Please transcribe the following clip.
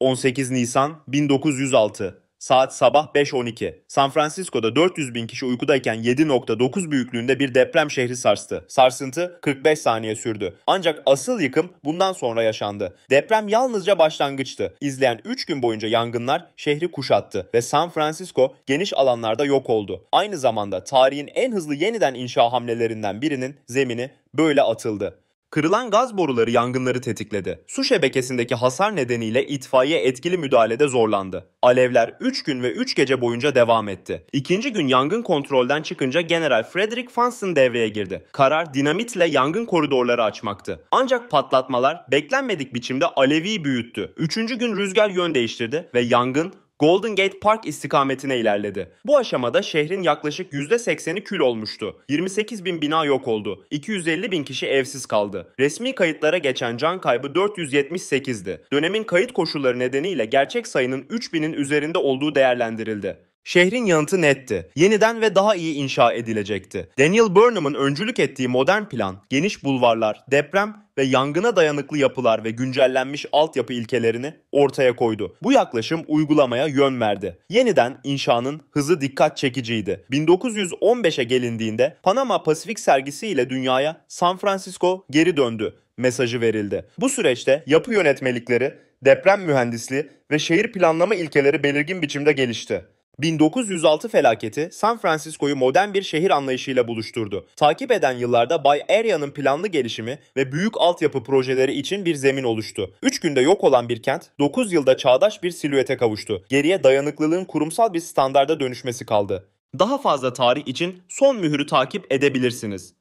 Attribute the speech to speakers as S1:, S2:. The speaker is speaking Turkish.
S1: 18 Nisan 1906 Saat sabah 5.12. San Francisco'da 400 bin kişi uykudayken 7.9 büyüklüğünde bir deprem şehri sarstı. Sarsıntı 45 saniye sürdü. Ancak asıl yıkım bundan sonra yaşandı. Deprem yalnızca başlangıçtı. İzleyen 3 gün boyunca yangınlar şehri kuşattı ve San Francisco geniş alanlarda yok oldu. Aynı zamanda tarihin en hızlı yeniden inşa hamlelerinden birinin zemini böyle atıldı. Kırılan gaz boruları yangınları tetikledi. Su şebekesindeki hasar nedeniyle itfaiye etkili müdahalede zorlandı. Alevler 3 gün ve 3 gece boyunca devam etti. İkinci gün yangın kontrolden çıkınca General Frederick Fanson devreye girdi. Karar dinamitle yangın koridorları açmaktı. Ancak patlatmalar beklenmedik biçimde alevi büyüttü. Üçüncü gün rüzgar yön değiştirdi ve yangın Golden Gate Park istikametine ilerledi. Bu aşamada şehrin yaklaşık %80'i kül olmuştu. 28 bin bina yok oldu. 250 bin kişi evsiz kaldı. Resmi kayıtlara geçen can kaybı 478'di. Dönemin kayıt koşulları nedeniyle gerçek sayının 3000'in üzerinde olduğu değerlendirildi. Şehrin yanıtı netti. Yeniden ve daha iyi inşa edilecekti. Daniel Burnham'ın öncülük ettiği modern plan, geniş bulvarlar, deprem ve yangına dayanıklı yapılar ve güncellenmiş altyapı ilkelerini ortaya koydu. Bu yaklaşım uygulamaya yön verdi. Yeniden inşanın hızı dikkat çekiciydi. 1915'e gelindiğinde Panama Pasifik Sergisi ile dünyaya San Francisco geri döndü mesajı verildi. Bu süreçte yapı yönetmelikleri, deprem mühendisliği ve şehir planlama ilkeleri belirgin biçimde gelişti. 1906 felaketi San Francisco'yu modern bir şehir anlayışıyla buluşturdu. Takip eden yıllarda Bay Area'nın planlı gelişimi ve büyük altyapı projeleri için bir zemin oluştu. 3 günde yok olan bir kent 9 yılda çağdaş bir silüete kavuştu. Geriye dayanıklılığın kurumsal bir standarda dönüşmesi kaldı. Daha fazla tarih için son mühürü takip edebilirsiniz.